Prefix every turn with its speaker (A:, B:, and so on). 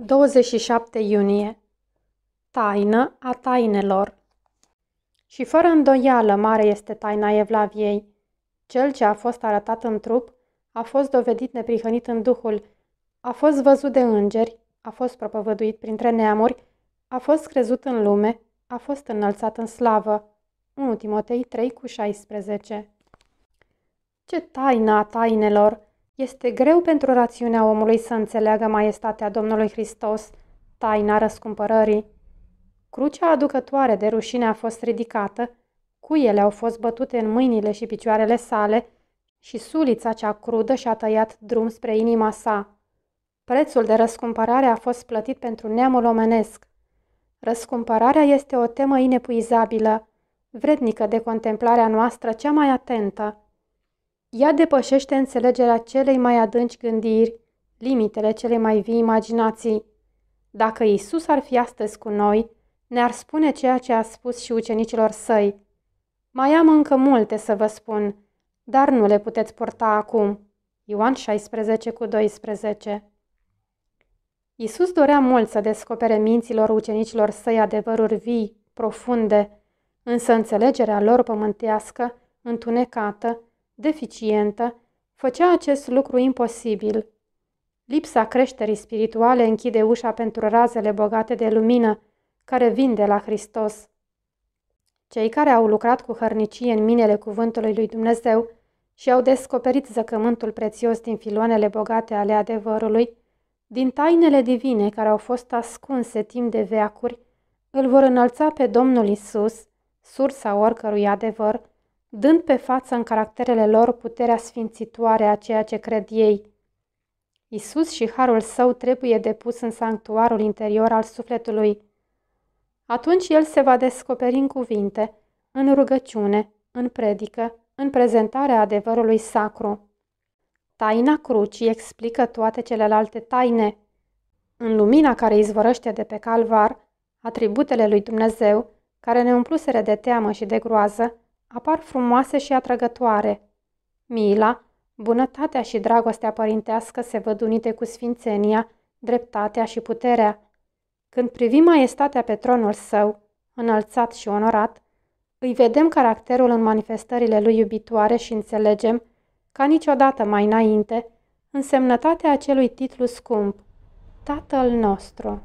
A: 27 iunie Taină a tainelor Și fără îndoială mare este taina Evlaviei. Cel ce a fost arătat în trup a fost dovedit neprihănit în Duhul, a fost văzut de îngeri, a fost propovăduit printre neamuri, a fost crezut în lume, a fost înălțat în slavă. 1 Timotei 3 cu 16 Ce taină a tainelor! Este greu pentru rațiunea omului să înțeleagă maestatea Domnului Hristos, taina răscumpărării. Crucea aducătoare de rușine a fost ridicată, cuiele au fost bătute în mâinile și picioarele sale și sulița cea crudă și-a tăiat drum spre inima sa. Prețul de răscumpărare a fost plătit pentru neamul omenesc. Răscumpărarea este o temă inepuizabilă, vrednică de contemplarea noastră cea mai atentă. Ea depășește înțelegerea celei mai adânci gândiri, limitele celei mai vii imaginații. Dacă Isus ar fi astăzi cu noi, ne-ar spune ceea ce a spus și ucenicilor săi. Mai am încă multe să vă spun, dar nu le puteți purta acum. Ioan 16 cu 12 Isus dorea mult să descopere minților ucenicilor săi adevăruri vii, profunde, însă înțelegerea lor pământească, întunecată, deficientă, făcea acest lucru imposibil. Lipsa creșterii spirituale închide ușa pentru razele bogate de lumină, care vin de la Hristos. Cei care au lucrat cu hărnicie în minele cuvântului lui Dumnezeu și au descoperit zăcământul prețios din filoanele bogate ale adevărului, din tainele divine care au fost ascunse timp de veacuri, îl vor înălța pe Domnul Isus, sursa oricărui adevăr, dând pe față în caracterele lor puterea sfințitoare a ceea ce cred ei. Isus și harul său trebuie depus în sanctuarul interior al sufletului. Atunci el se va descoperi în cuvinte, în rugăciune, în predică, în prezentarea adevărului sacru. Taina crucii explică toate celelalte taine. În lumina care izvorăște de pe calvar, atributele lui Dumnezeu, care ne umpluseră de teamă și de groază, apar frumoase și atrăgătoare. Mila, bunătatea și dragostea părintească se văd unite cu sfințenia, dreptatea și puterea. Când privim maestatea pe tronul său, înălțat și onorat, îi vedem caracterul în manifestările lui iubitoare și înțelegem, ca niciodată mai înainte, însemnătatea acelui titlu scump, Tatăl nostru.